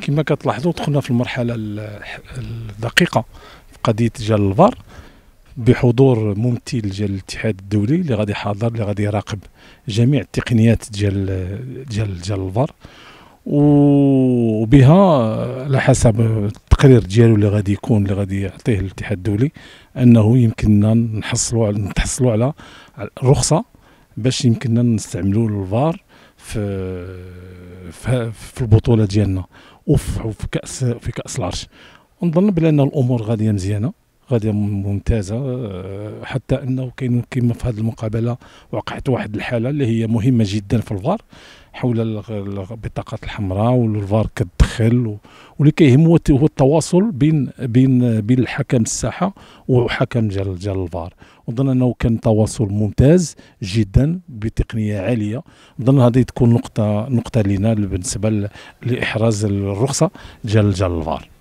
كما كتلاحظوا دخلنا في المرحله الدقيقه في قضيه ديال الفار بحضور ممثل ديال الاتحاد الدولي اللي غادي حاضر اللي غادي يراقب جميع التقنيات ديال ديال ديال الفار وبها على حسب التقرير ديالو اللي غادي يكون اللي غادي يعطيه الاتحاد الدولي انه يمكننا نحصلوا نتحصلوا على رخصه باش يمكننا نستعملوا الفار في في البطوله ديالنا وفي كاس في كاس العرش ونظن بان الامور غاديه مزيانه غاديه ممتازه آه، حتى انه كاين كما في هذه المقابله وقعت واحد الحاله اللي هي مهمه جدا في الفار حول البطاقات الحمراء والفار كتدخل واللي كيهم هو التواصل بين بين بين الحكم الساحه وحكم جال جال الفار وظن انه كان تواصل ممتاز جدا بتقنيه عاليه ظن هذه تكون نقطه نقطه لنا بالنسبه لاحراز الرخصه جال جال الفار